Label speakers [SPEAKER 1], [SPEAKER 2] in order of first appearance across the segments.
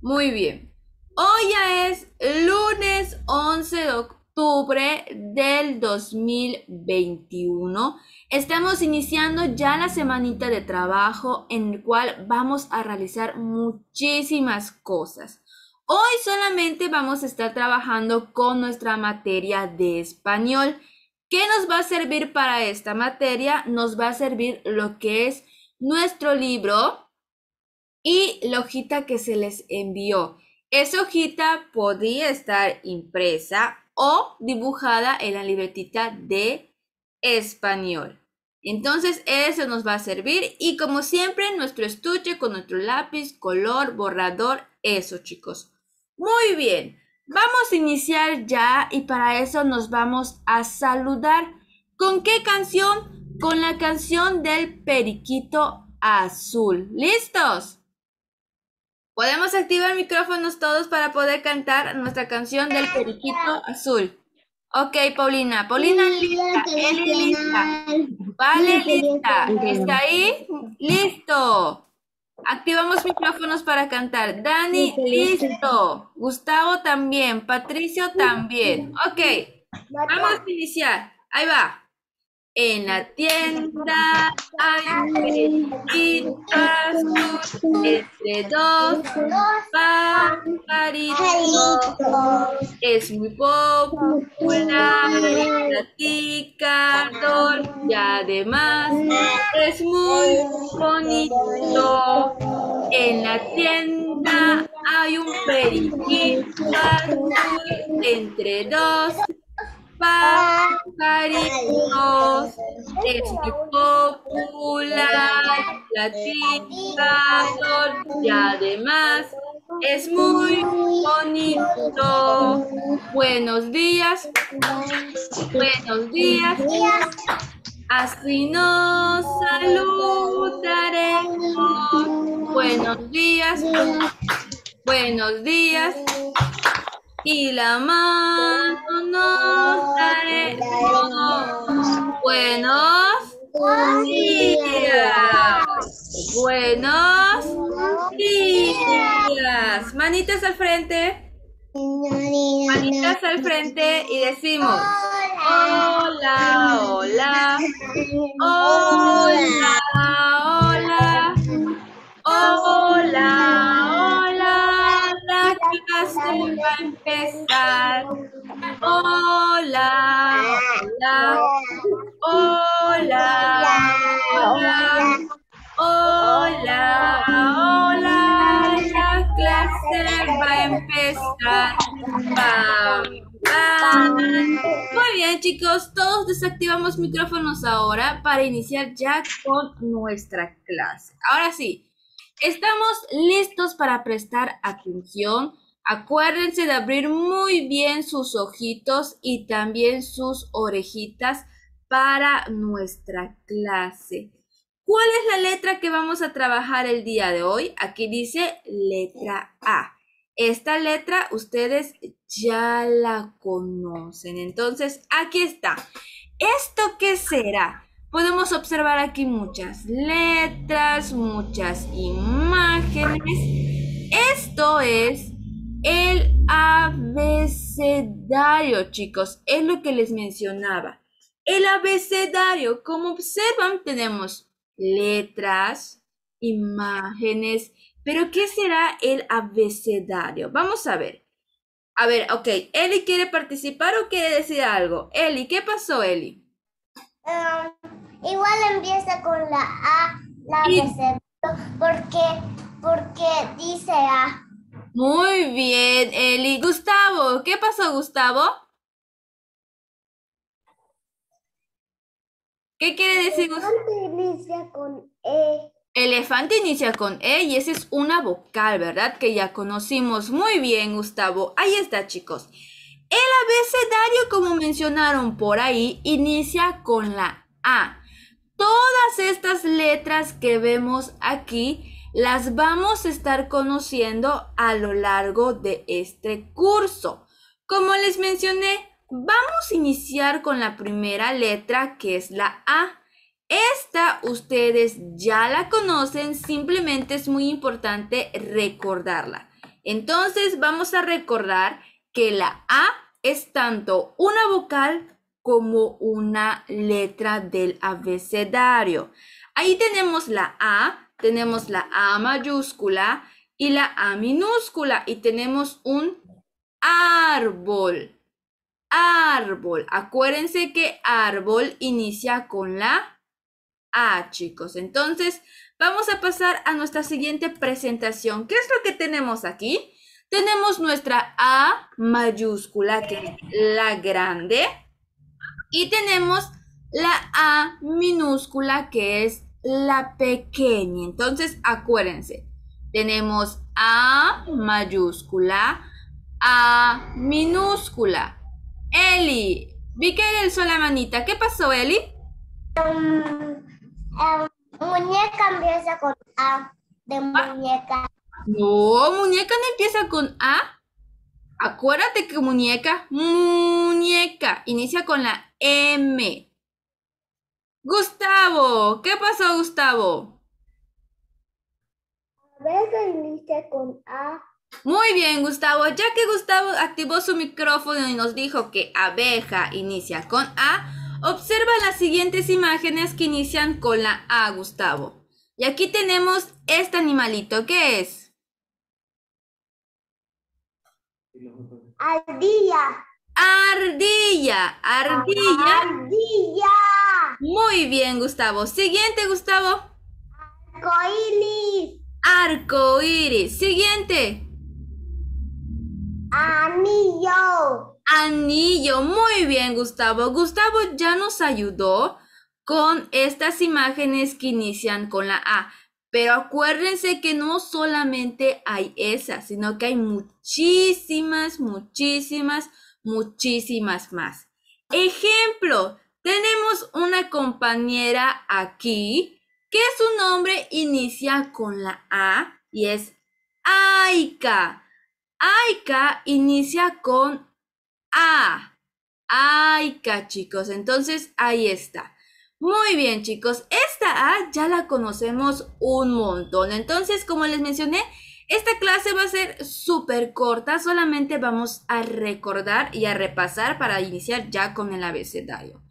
[SPEAKER 1] Muy bien. Hoy ya es lunes 11 de octubre del 2021. Estamos iniciando ya la semanita de trabajo en el cual vamos a realizar muchísimas cosas. Hoy solamente vamos a estar trabajando con nuestra materia de español. ¿Qué nos va a servir para esta materia? Nos va a servir lo que es nuestro libro y la hojita que se les envió. Esa hojita podía estar impresa o dibujada en la libretita de español. Entonces eso nos va a servir y como siempre nuestro estuche con nuestro lápiz, color, borrador, eso chicos. Muy bien, vamos a iniciar ya y para eso nos vamos a saludar. ¿Con qué canción? Con la canción del periquito azul. ¿Listos? Podemos activar micrófonos todos para poder cantar nuestra canción del periquito azul. Ok, Paulina. Paulina lista, este, Vale lista, ¿está ahí? Listo. Activamos micrófonos para cantar. Dani, listo. Gustavo también, Patricio también. Ok, vamos a iniciar. Ahí va. En la tienda hay un pintas entre dos pajaritos. Es muy popular y platicador y además es muy bonito. En la tienda hay un periquito entre dos pajaritos, este popular, la chica, y además es muy bonito. Buenos días, buenos días. Así nos saludaremos. Buenos días, buenos días. Y la mano nos daremos buenos días. Buenos días. Manitas al frente. Manitas al frente y decimos. hola. Hola, hola. Hola. hola clase va a empezar. Hola, hola, hola, hola, hola, la clase va a empezar. Muy bien chicos, todos desactivamos micrófonos ahora para iniciar ya con nuestra clase. Ahora sí, Estamos listos para prestar atención Acuérdense de abrir muy bien sus ojitos y también sus orejitas para nuestra clase. ¿Cuál es la letra que vamos a trabajar el día de hoy? Aquí dice letra A. Esta letra ustedes ya la conocen. Entonces, aquí está. ¿Esto qué será? Podemos observar aquí muchas letras, muchas imágenes. Esto es el abecedario, chicos, es lo que les mencionaba. El abecedario, como observan, tenemos letras, imágenes, pero ¿qué será el abecedario? Vamos a ver. A ver, ok, Eli quiere participar o quiere decir algo. Eli, ¿qué pasó, Eli? Um, igual empieza con la A, la abecedario, porque, porque dice A. Muy bien, Eli. Gustavo, ¿qué pasó, Gustavo? ¿Qué quiere decir Gustavo? Elefante inicia con E. Elefante inicia con E y esa es una vocal, ¿verdad? Que ya conocimos muy bien, Gustavo. Ahí está, chicos. El abecedario, como mencionaron por ahí, inicia con la A. Todas estas letras que vemos aquí las vamos a estar conociendo a lo largo de este curso. Como les mencioné, vamos a iniciar con la primera letra que es la A. Esta ustedes ya la conocen, simplemente es muy importante recordarla. Entonces vamos a recordar que la A es tanto una vocal como una letra del abecedario. Ahí tenemos la A tenemos la A mayúscula y la A minúscula y tenemos un árbol. Árbol. Acuérdense que árbol inicia con la A, chicos. Entonces, vamos a pasar a nuestra siguiente presentación. ¿Qué es lo que tenemos aquí? Tenemos nuestra A mayúscula, que es la grande. Y tenemos la A minúscula, que es la pequeña. Entonces, acuérdense, tenemos A mayúscula, A minúscula. Eli, vi que él la manita. ¿Qué pasó, Eli? Um, um, muñeca empieza con A, de ah. muñeca. No, muñeca no empieza con A. Acuérdate que muñeca, muñeca, inicia con la M. Gustavo, ¿qué pasó, Gustavo? Abeja inicia con A. Muy bien, Gustavo. Ya que Gustavo activó su micrófono y nos dijo que abeja inicia con A, observa las siguientes imágenes que inician con la A, Gustavo. Y aquí tenemos este animalito, ¿qué es? Ardilla. Ardilla, ardilla. Ardilla. Muy bien, Gustavo. Siguiente, Gustavo. Arcoiris. Arcoiris. Siguiente. Anillo. Anillo. Muy bien, Gustavo. Gustavo ya nos ayudó con estas imágenes que inician con la A. Pero acuérdense que no solamente hay esas, sino que hay muchísimas, muchísimas, muchísimas más. Ejemplo, tenemos compañera aquí que su nombre inicia con la A y es Aika. Aika inicia con A. Aika, chicos. Entonces, ahí está. Muy bien, chicos. Esta A ya la conocemos un montón. Entonces, como les mencioné, esta clase va a ser súper corta. Solamente vamos a recordar y a repasar para iniciar ya con el abecedario.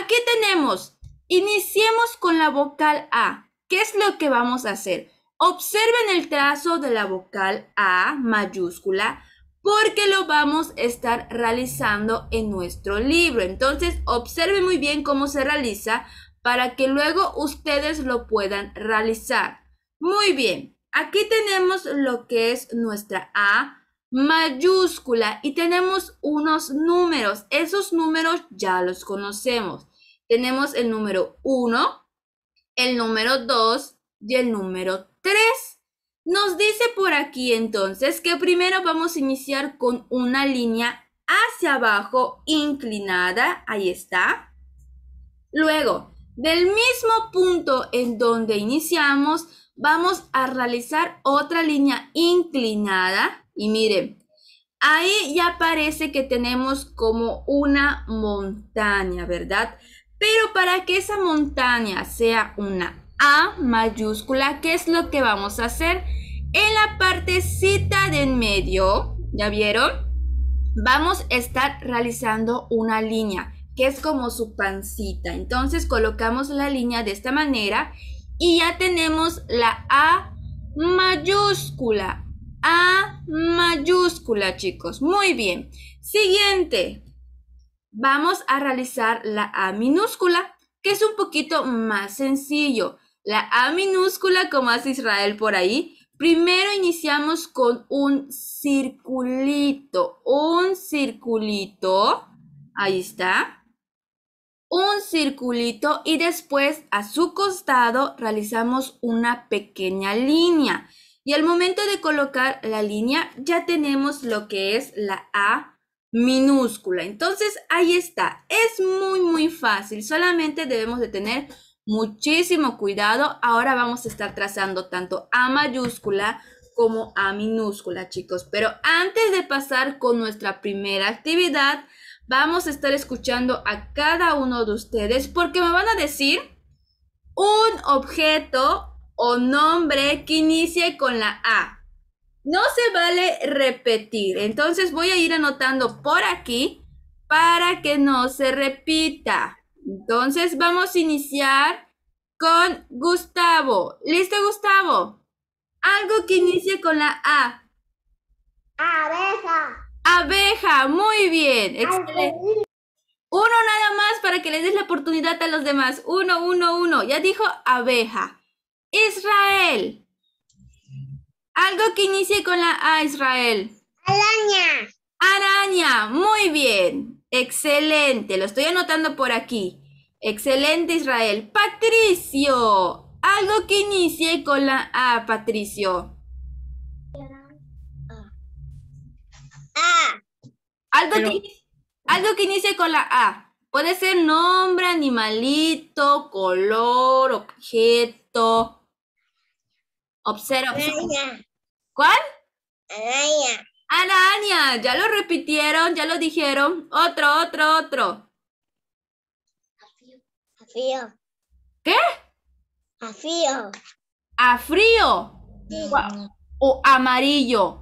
[SPEAKER 1] Aquí tenemos, iniciemos con la vocal A. ¿Qué es lo que vamos a hacer? Observen el trazo de la vocal A mayúscula porque lo vamos a estar realizando en nuestro libro. Entonces, observen muy bien cómo se realiza para que luego ustedes lo puedan realizar. Muy bien, aquí tenemos lo que es nuestra A mayúscula y tenemos unos números. Esos números ya los conocemos. Tenemos el número 1, el número 2 y el número 3. Nos dice por aquí entonces que primero vamos a iniciar con una línea hacia abajo inclinada. Ahí está. Luego, del mismo punto en donde iniciamos, vamos a realizar otra línea inclinada y miren, ahí ya parece que tenemos como una montaña, ¿verdad? Pero para que esa montaña sea una A mayúscula, ¿qué es lo que vamos a hacer? En la partecita de en medio, ¿ya vieron? Vamos a estar realizando una línea, que es como su pancita. Entonces colocamos la línea de esta manera y ya tenemos la A mayúscula. A mayúscula, chicos. Muy bien. Siguiente. Vamos a realizar la A minúscula, que es un poquito más sencillo. La A minúscula, como hace Israel por ahí, primero iniciamos con un circulito. Un circulito. Ahí está. Un circulito y después a su costado realizamos una pequeña línea. Y al momento de colocar la línea, ya tenemos lo que es la A minúscula. Entonces, ahí está. Es muy, muy fácil. Solamente debemos de tener muchísimo cuidado. Ahora vamos a estar trazando tanto A mayúscula como A minúscula, chicos. Pero antes de pasar con nuestra primera actividad, vamos a estar escuchando a cada uno de ustedes porque me van a decir un objeto o nombre que inicie con la A. No se vale repetir. Entonces voy a ir anotando por aquí para que no se repita. Entonces vamos a iniciar con Gustavo. ¿Listo, Gustavo? Algo que inicie con la A. Abeja. Abeja, muy bien. Uno nada más para que le des la oportunidad a los demás. Uno, uno, uno. Ya dijo abeja. Israel. Algo que inicie con la A, Israel. Araña. Araña, muy bien. Excelente, lo estoy anotando por aquí. Excelente, Israel. Patricio, algo que inicie con la A, Patricio. A. Algo, algo que inicie con la A. Puede ser nombre, animalito, color, objeto. Observa. Araña. ¿Cuál? Araña. Anaña. Ah, ya lo repitieron, ya lo dijeron. Otro, otro, otro. A frío. ¿Qué? A frío. A frío. O amarillo.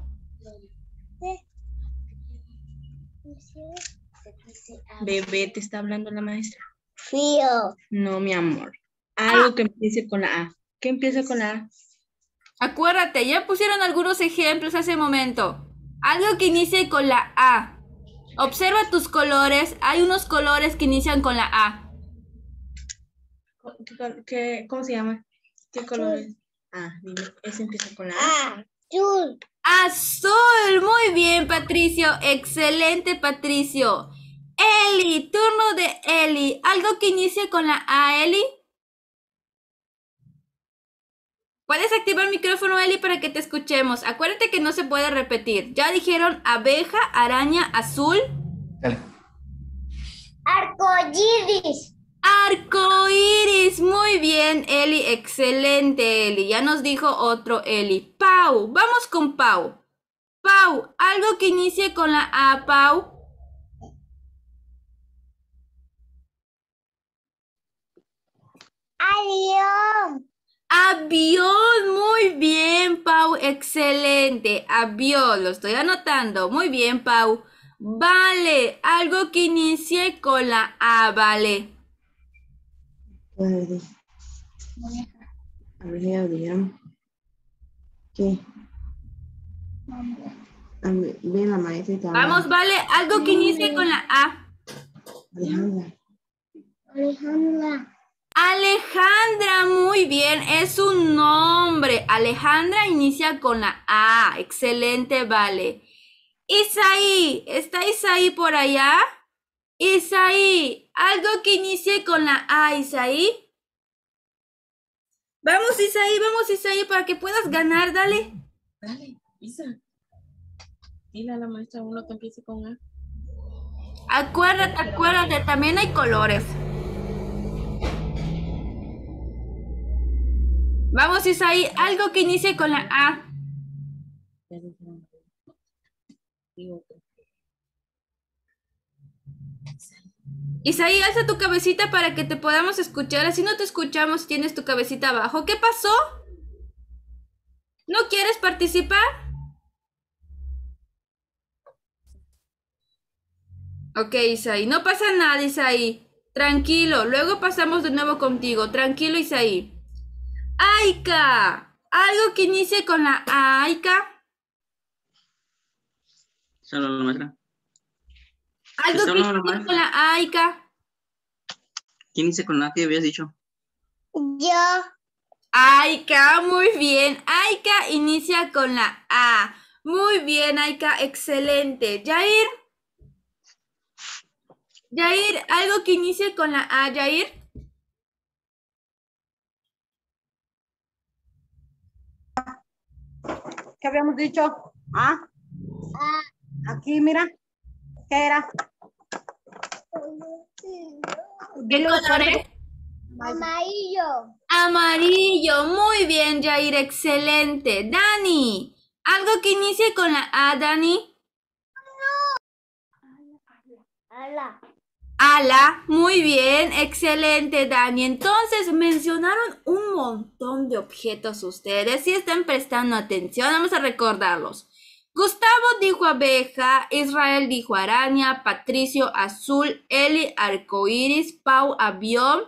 [SPEAKER 1] Bebé, te está hablando la maestra. Frío. No, mi amor. Algo ah. que empiece con la A. ¿Qué empieza con la A? Acuérdate, ya pusieron algunos ejemplos hace momento. Algo que inicie con la A. Observa tus colores. Hay unos colores que inician con la A. ¿Qué, cómo se llama? ¿Qué colores? Ah, Ese empieza con la A. Ah, azul. Azul. Muy bien, Patricio. Excelente, Patricio. Eli, turno de Eli. Algo que inicie con la A, Eli. Puedes activar el micrófono, Eli, para que te escuchemos. Acuérdate que no se puede repetir. Ya dijeron abeja, araña, azul. Dale. Arcoiris. Arcoiris. Muy bien, Eli. Excelente, Eli. Ya nos dijo otro Eli. Pau. Vamos con Pau. Pau. Algo que inicie con la A, Pau. Adiós. Avión, muy bien, Pau, excelente. Avión, lo estoy anotando. Muy bien, Pau. Vale, algo que inicie con la A, vale. Vale. avión. ¿Qué? la maestra. Vamos, vale, algo que inicie con la A. Alejandra. Alejandra. Alejandra, muy bien, es un nombre. Alejandra inicia con la A. Excelente, vale. Isaí, ¿está Isaí por allá? Isaí, algo que inicie con la A, Isaí. Vamos, Isaí, vamos, Isaí, para que puedas ganar, dale. Dale, Isa. Dile a la maestra uno que empiece con A. Acuérdate, acuérdate, también hay colores. Vamos, Isaí, algo que inicie con la A. Isaí, alza tu cabecita para que te podamos escuchar. Así no te escuchamos, tienes tu cabecita abajo. ¿Qué pasó? ¿No quieres participar? Ok, Isaí, no pasa nada, Isaí. Tranquilo, luego pasamos de nuevo contigo. Tranquilo, Isaí. Aika. Algo que inicie con la Aika. Solo la maestra. Algo que inicie con la Aika. ¿Quién inicia con la A que habías dicho? Yo. Aika, muy bien. Aika inicia con la A. Muy bien, Aika, excelente. Jair. Jair, algo que inicie con la A, Jair. ¿Qué habíamos dicho? ¿Ah? Aquí, mira. ¿Qué era? ¿Qué color es? Amarillo. Amarillo. Muy bien, Jair. Excelente. Dani, ¿algo que inicie con la A, Dani? No. Ala. Ala, muy bien, excelente Dani. Entonces mencionaron un montón de objetos ustedes. Si están prestando atención, vamos a recordarlos. Gustavo dijo abeja, Israel dijo araña, Patricio azul, Eli arcoíris, Pau avión,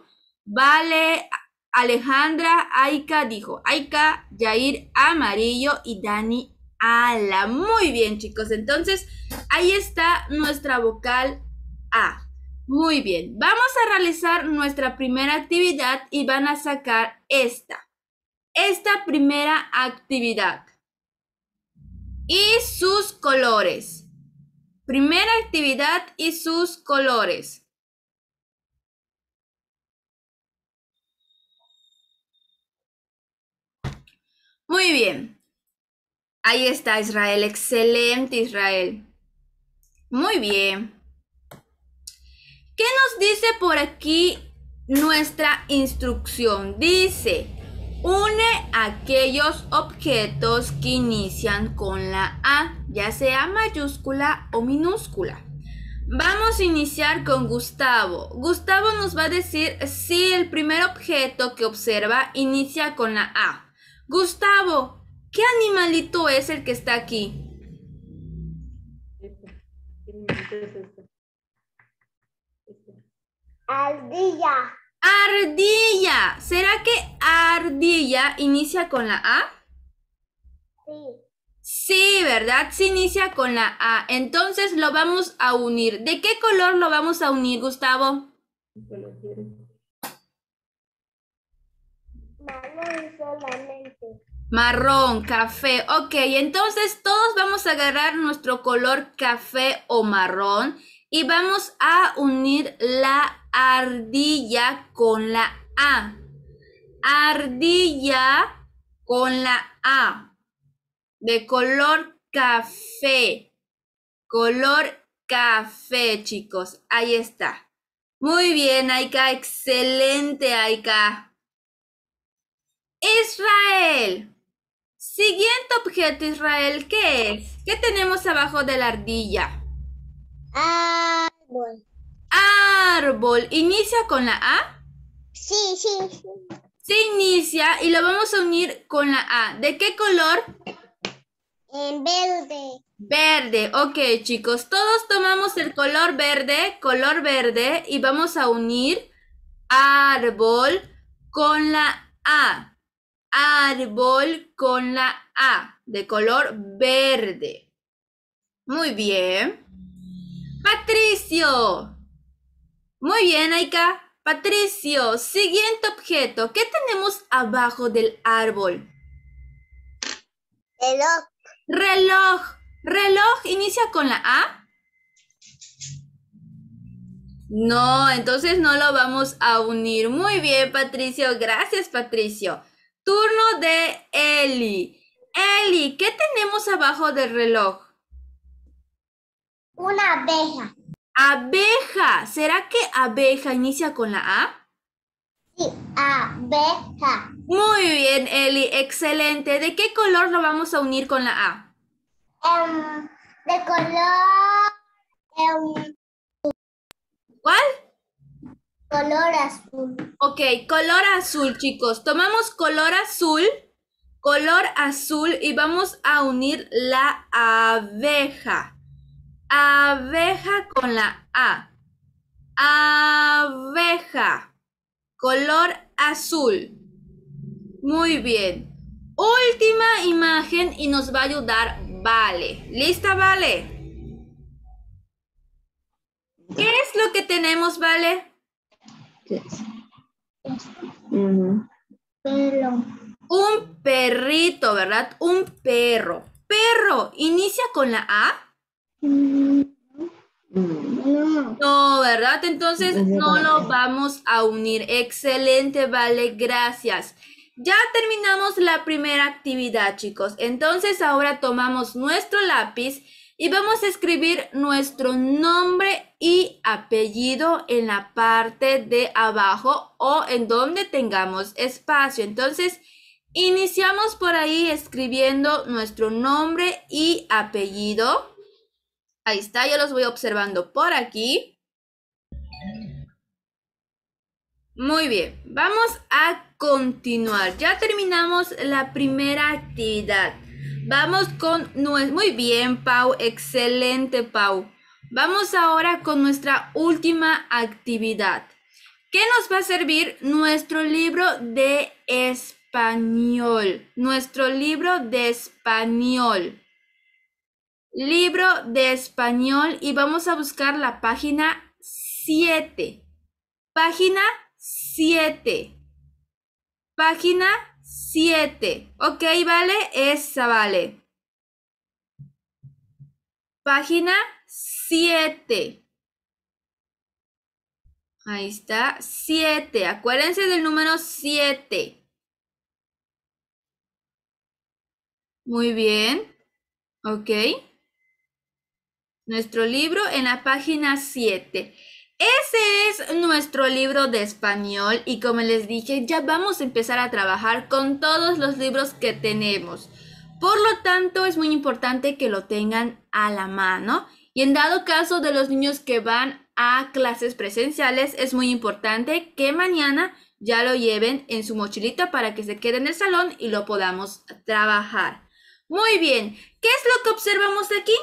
[SPEAKER 1] Vale Alejandra Aika dijo Aika, Jair amarillo y Dani ala. Muy bien chicos, entonces ahí está nuestra vocal A. Muy bien, vamos a realizar nuestra primera actividad y van a sacar esta. Esta primera actividad. Y sus colores. Primera actividad y sus colores. Muy bien. Ahí está Israel. Excelente Israel. Muy bien. ¿Qué nos dice por aquí nuestra instrucción? Dice, une aquellos objetos que inician con la A, ya sea mayúscula o minúscula. Vamos a iniciar con Gustavo. Gustavo nos va a decir si el primer objeto que observa inicia con la A. Gustavo, ¿qué animalito es el que está aquí? Este, este? Ardilla. Ardilla. ¿Será que ardilla inicia con la A? Sí. Sí, ¿verdad? Sí inicia con la A. Entonces lo vamos a unir. ¿De qué color lo vamos a unir, Gustavo? Marrón solamente. Marrón, café. Ok, entonces todos vamos a agarrar nuestro color café o marrón y vamos a unir la ardilla con la A. Ardilla con la A. De color café. Color café, chicos. Ahí está. Muy bien, Aika. Excelente, Aika. Israel. Siguiente objeto, Israel, ¿qué es? ¿Qué tenemos abajo de la ardilla? Árbol. Árbol. ¿Inicia con la A? Sí, sí, sí. Se inicia y lo vamos a unir con la A. ¿De qué color? En verde. Verde, ok chicos, todos tomamos el color verde, color verde y vamos a unir árbol con la A. Árbol con la A, de color verde. Muy bien. Patricio. Muy bien, Aika. Patricio, siguiente objeto. ¿Qué tenemos abajo del árbol? Reloj. Reloj. Reloj inicia con la A. No, entonces no lo vamos a unir. Muy bien, Patricio. Gracias, Patricio. Turno de Eli. Eli, ¿qué tenemos abajo del reloj? Una abeja. Abeja. ¿Será que abeja inicia con la A? Sí, abeja. Muy bien, Eli. Excelente. ¿De qué color lo vamos a unir con la A? Em, de color... Em, ¿Cuál? Color azul. Ok, color azul, chicos. Tomamos color azul, color azul y vamos a unir la abeja. Abeja con la A. Abeja. Color azul. Muy bien. Última imagen y nos va a ayudar Vale. ¿Lista, Vale? ¿Qué es lo que tenemos, Vale? ¿Qué es? Un perrito, ¿verdad? Un perro. Perro, inicia con la A. No, ¿verdad? Entonces no lo vamos a unir. Excelente, vale, gracias. Ya terminamos la primera actividad, chicos. Entonces ahora tomamos nuestro lápiz y vamos a escribir nuestro nombre y apellido en la parte de abajo o en donde tengamos espacio. Entonces, iniciamos por ahí escribiendo nuestro nombre y apellido. Ahí está, yo los voy observando por aquí. Muy bien, vamos a continuar. Ya terminamos la primera actividad. Vamos con... Muy bien, Pau. Excelente, Pau. Vamos ahora con nuestra última actividad. ¿Qué nos va a servir nuestro libro de español? Nuestro libro de español libro de español y vamos a buscar la página 7. Página 7. Página 7. Ok, vale, esa vale. Página 7. Ahí está, 7. Acuérdense del número 7. Muy bien. Ok nuestro libro en la página 7. Ese es nuestro libro de español y como les dije, ya vamos a empezar a trabajar con todos los libros que tenemos. Por lo tanto, es muy importante que lo tengan a la mano y en dado caso de los niños que van a clases presenciales, es muy importante que mañana ya lo lleven en su mochilita para que se quede en el salón y lo podamos trabajar. Muy bien, ¿qué es lo que observamos aquí?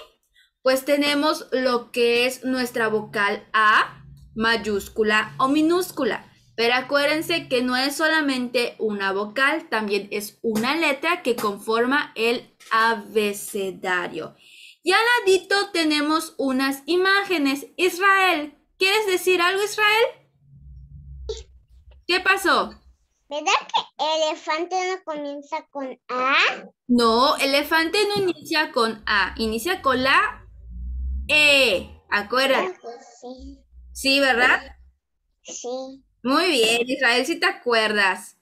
[SPEAKER 1] pues tenemos lo que es nuestra vocal A, mayúscula o minúscula. Pero acuérdense que no es solamente una vocal, también es una letra que conforma el abecedario. Y al ladito tenemos unas imágenes. Israel, ¿quieres decir algo, Israel? ¿Qué pasó? ¿Verdad que elefante no comienza con A? No, elefante no inicia con A, inicia con la e, eh, ¿Acuerdas? Sí. ¿verdad? Sí. Muy bien, Israel, si te acuerdas.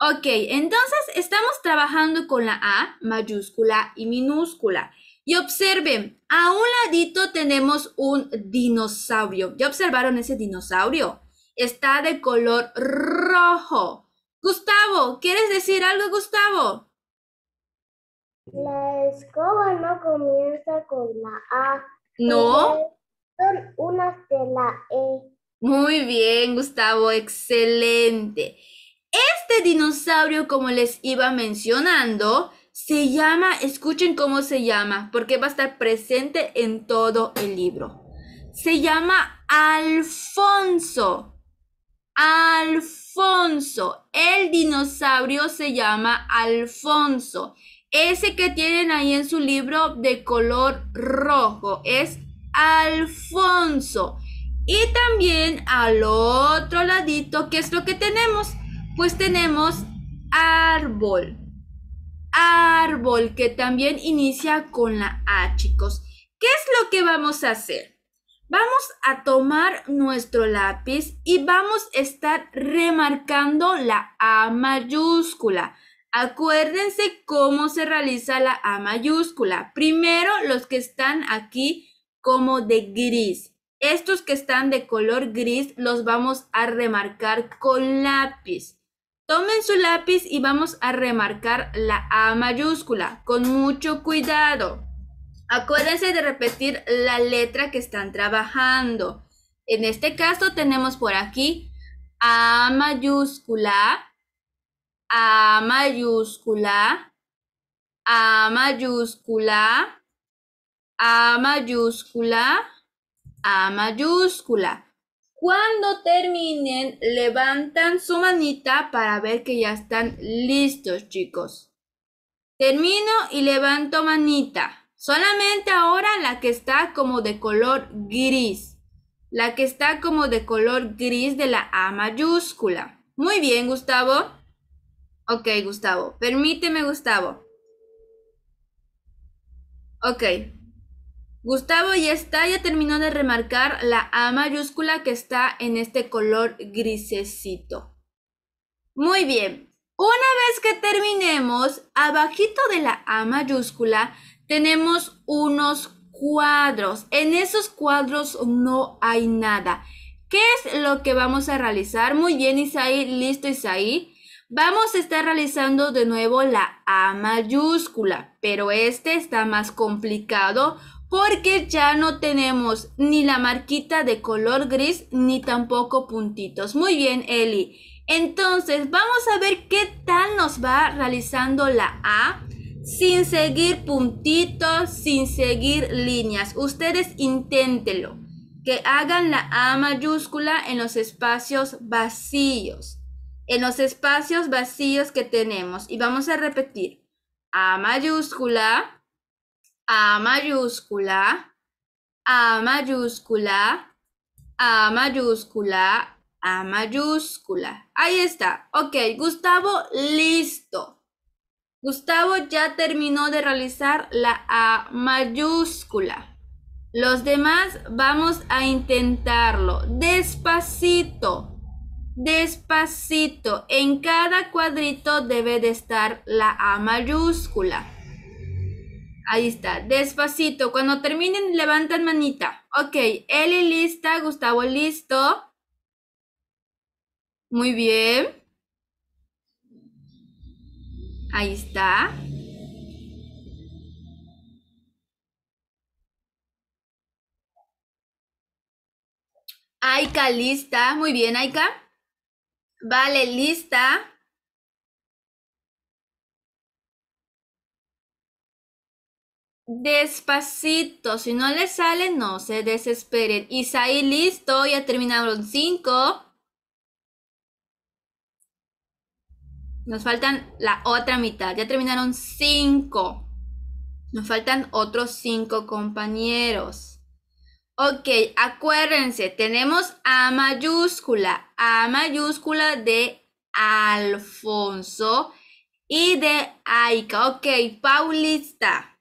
[SPEAKER 1] Ok, entonces estamos trabajando con la A mayúscula y minúscula. Y observen, a un ladito tenemos un dinosaurio. ¿Ya observaron ese dinosaurio? Está de color rojo. Gustavo, ¿quieres decir algo, Gustavo? La escoba no comienza con la A. No. Son unas de la E. Muy bien, Gustavo, excelente. Este dinosaurio, como les iba mencionando, se llama, escuchen cómo se llama, porque va a estar presente en todo el libro. Se llama Alfonso. Alfonso. El dinosaurio se llama Alfonso. Ese que tienen ahí en su libro de color rojo es Alfonso. Y también al otro ladito, ¿qué es lo que tenemos? Pues tenemos árbol. Árbol, que también inicia con la A, chicos. ¿Qué es lo que vamos a hacer? Vamos a tomar nuestro lápiz y vamos a estar remarcando la A mayúscula. Acuérdense cómo se realiza la A mayúscula. Primero los que están aquí como de gris. Estos que están de color gris los vamos a remarcar con lápiz. Tomen su lápiz y vamos a remarcar la A mayúscula con mucho cuidado. Acuérdense de repetir la letra que están trabajando. En este caso tenemos por aquí A mayúscula, a mayúscula, A mayúscula, A mayúscula, A mayúscula. Cuando terminen, levantan su manita para ver que ya están listos, chicos. Termino y levanto manita. Solamente ahora la que está como de color gris. La que está como de color gris de la A mayúscula. Muy bien, Gustavo. Ok, Gustavo. Permíteme, Gustavo. Ok. Gustavo ya está, ya terminó de remarcar la A mayúscula que está en este color grisecito. Muy bien. Una vez que terminemos, abajito de la A mayúscula tenemos unos cuadros. En esos cuadros no hay nada. ¿Qué es lo que vamos a realizar? Muy bien, Isaí. Listo, Isaí. Vamos a estar realizando de nuevo la A mayúscula, pero este está más complicado porque ya no tenemos ni la marquita de color gris ni tampoco puntitos. Muy bien, Eli. Entonces, vamos a ver qué tal nos va realizando la A sin seguir puntitos, sin seguir líneas. Ustedes inténtenlo, que hagan la A mayúscula en los espacios vacíos en los espacios vacíos que tenemos. Y vamos a repetir. A mayúscula, A mayúscula, A mayúscula, A mayúscula, A mayúscula. Ahí está. Ok, Gustavo, listo. Gustavo ya terminó de realizar la A mayúscula. Los demás vamos a intentarlo despacito. Despacito. En cada cuadrito debe de estar la A mayúscula. Ahí está. Despacito. Cuando terminen, levantan manita. Ok. Eli lista. Gustavo listo. Muy bien. Ahí está. Aika lista. Muy bien, Aika. Vale, lista. Despacito, si no le sale, no se desesperen. Isaí, listo, ya terminaron cinco. Nos faltan la otra mitad, ya terminaron cinco. Nos faltan otros cinco compañeros. Ok, acuérdense, tenemos A mayúscula, A mayúscula de Alfonso y de Aika. Ok, Paulista.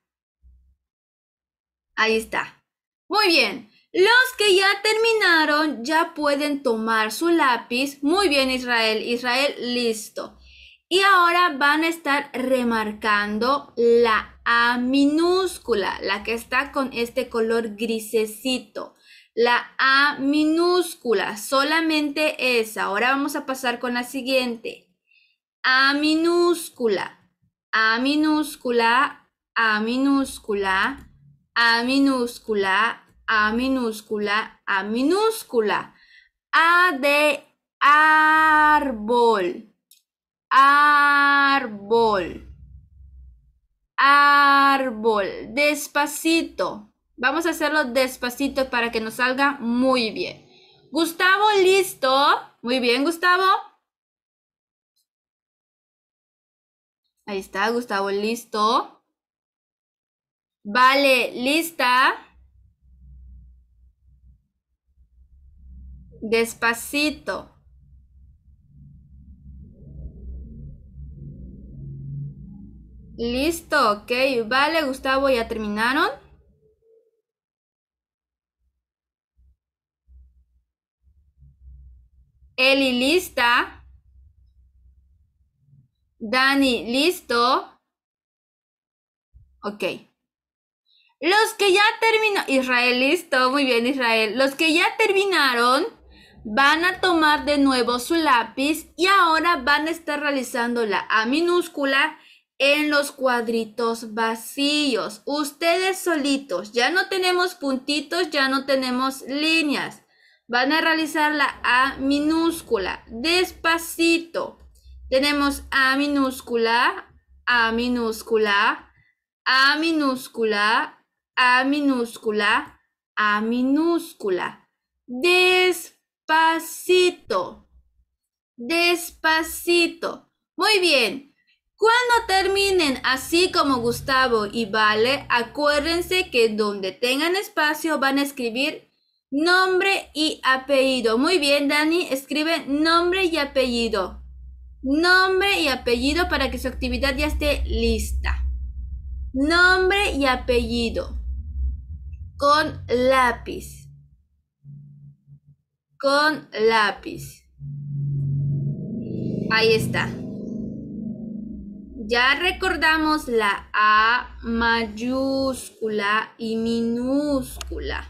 [SPEAKER 1] Ahí está. Muy bien. Los que ya terminaron ya pueden tomar su lápiz. Muy bien, Israel. Israel, listo. Y ahora van a estar remarcando la a minúscula, la que está con este color grisecito. La A minúscula, solamente esa. Ahora vamos a pasar con la siguiente. A minúscula, A minúscula, A minúscula, A minúscula, A minúscula, A minúscula. A de árbol, árbol árbol. Despacito. Vamos a hacerlo despacito para que nos salga muy bien. Gustavo, listo. Muy bien, Gustavo. Ahí está, Gustavo, listo. Vale, lista. Despacito. Listo, ok. Vale, Gustavo, ¿ya terminaron? Eli, lista. Dani, listo. Ok. Los que ya terminaron, Israel, listo, muy bien Israel. Los que ya terminaron van a tomar de nuevo su lápiz y ahora van a estar realizando la A minúscula en los cuadritos vacíos. Ustedes solitos, ya no tenemos puntitos, ya no tenemos líneas. Van a realizar la A minúscula, despacito. Tenemos A minúscula, A minúscula, A minúscula, A minúscula, A minúscula. Despacito. Despacito. Muy bien. Cuando terminen así como Gustavo y Vale, acuérdense que donde tengan espacio van a escribir nombre y apellido. Muy bien, Dani, escribe nombre y apellido. Nombre y apellido para que su actividad ya esté lista. Nombre y apellido. Con lápiz. Con lápiz. Ahí está. Ya recordamos la A mayúscula y minúscula.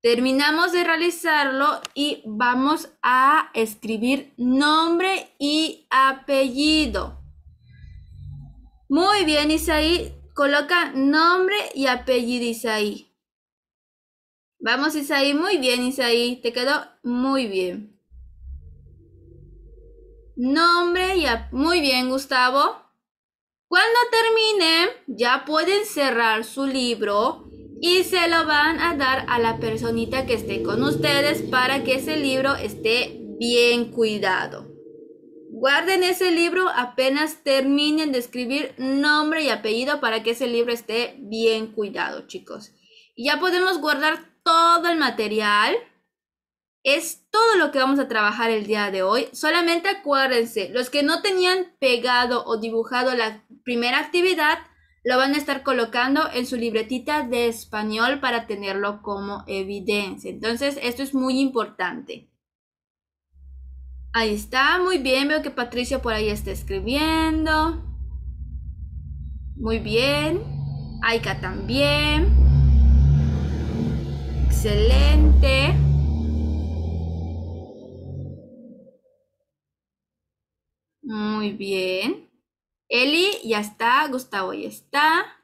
[SPEAKER 1] Terminamos de realizarlo y vamos a escribir nombre y apellido. Muy bien, Isaí. Coloca nombre y apellido, Isaí. Vamos, Isaí. Muy bien, Isaí. Te quedó muy bien nombre y apellido. Muy bien, Gustavo. Cuando terminen, ya pueden cerrar su libro y se lo van a dar a la personita que esté con ustedes para que ese libro esté bien cuidado. Guarden ese libro apenas terminen de escribir nombre y apellido para que ese libro esté bien cuidado, chicos. Ya podemos guardar todo el material es todo lo que vamos a trabajar el día de hoy. Solamente acuérdense, los que no tenían pegado o dibujado la primera actividad, lo van a estar colocando en su libretita de español para tenerlo como evidencia. Entonces, esto es muy importante. Ahí está, muy bien. Veo que Patricio por ahí está escribiendo. Muy bien. Aika también. Excelente. Muy bien. Eli ya está, Gustavo ya está.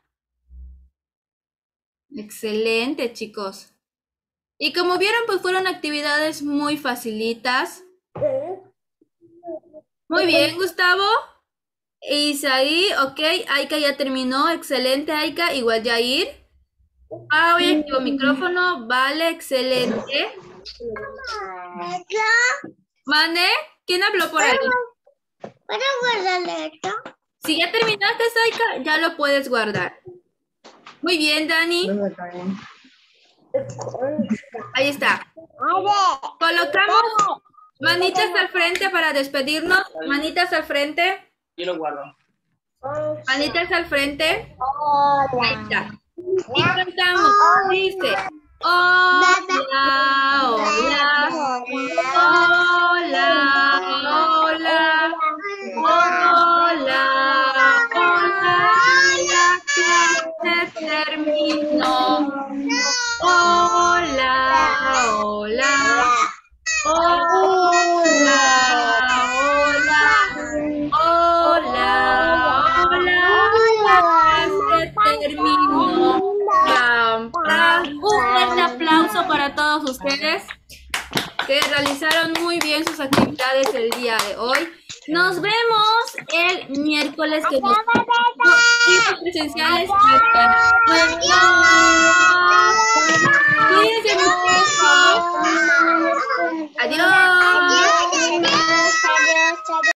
[SPEAKER 1] Excelente, chicos. Y como vieron, pues fueron actividades muy facilitas. Muy bien, Gustavo. Isaí, ok, Aika ya terminó, excelente Aika, igual ir. Ah, voy micrófono, vale, excelente. Mane, ¿quién habló por ahí? ¿Puedo guardar Si ya terminaste, Saika, ya lo puedes guardar. Muy bien, Dani. Ahí está. Colocamos manitas al frente para despedirnos. Manitas al frente. Yo lo guardo. Manitas al frente. Ahí está. Y Dice. hola, hola. terminó Hola, hola. Hola, hola. Hola, hola. Se terminó. Un aplauso para todos ustedes que realizaron muy bien sus actividades el día de hoy. Nos vemos el miércoles que viene. Adiós. Adiós.